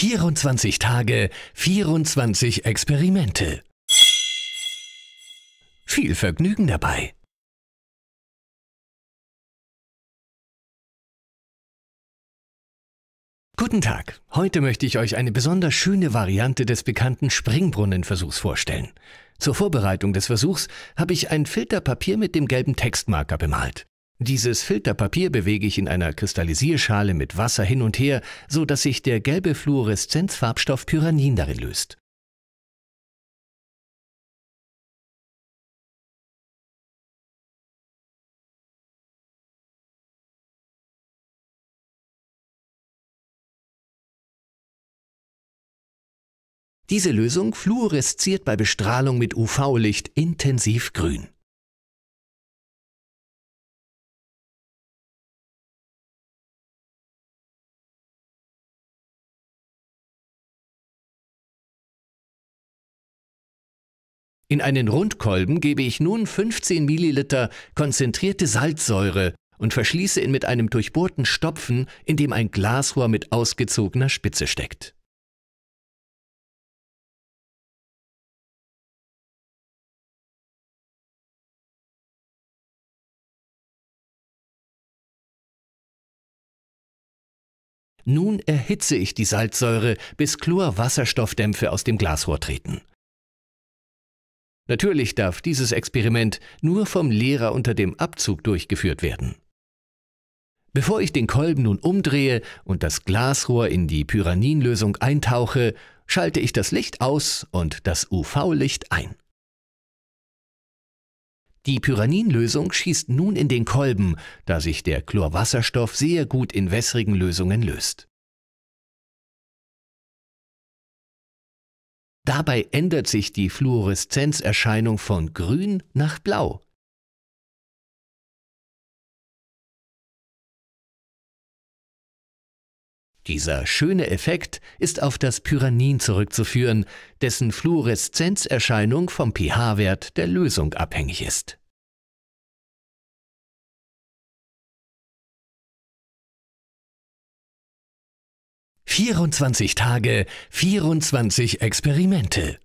24 Tage, 24 Experimente. Viel Vergnügen dabei! Guten Tag, heute möchte ich euch eine besonders schöne Variante des bekannten Springbrunnenversuchs vorstellen. Zur Vorbereitung des Versuchs habe ich ein Filterpapier mit dem gelben Textmarker bemalt. Dieses Filterpapier bewege ich in einer Kristallisierschale mit Wasser hin und her, so dass sich der gelbe Fluoreszenzfarbstoff Pyranin darin löst. Diese Lösung fluoresziert bei Bestrahlung mit UV-Licht intensiv grün. In einen Rundkolben gebe ich nun 15 Milliliter konzentrierte Salzsäure und verschließe ihn mit einem durchbohrten Stopfen, in dem ein Glasrohr mit ausgezogener Spitze steckt. Nun erhitze ich die Salzsäure, bis Chlorwasserstoffdämpfe aus dem Glasrohr treten. Natürlich darf dieses Experiment nur vom Lehrer unter dem Abzug durchgeführt werden. Bevor ich den Kolben nun umdrehe und das Glasrohr in die Pyraninlösung eintauche, schalte ich das Licht aus und das UV-Licht ein. Die Pyraninlösung schießt nun in den Kolben, da sich der Chlorwasserstoff sehr gut in wässrigen Lösungen löst. Dabei ändert sich die Fluoreszenzerscheinung von grün nach blau. Dieser schöne Effekt ist auf das Pyranin zurückzuführen, dessen Fluoreszenzerscheinung vom pH-Wert der Lösung abhängig ist. 24 Tage, 24 Experimente.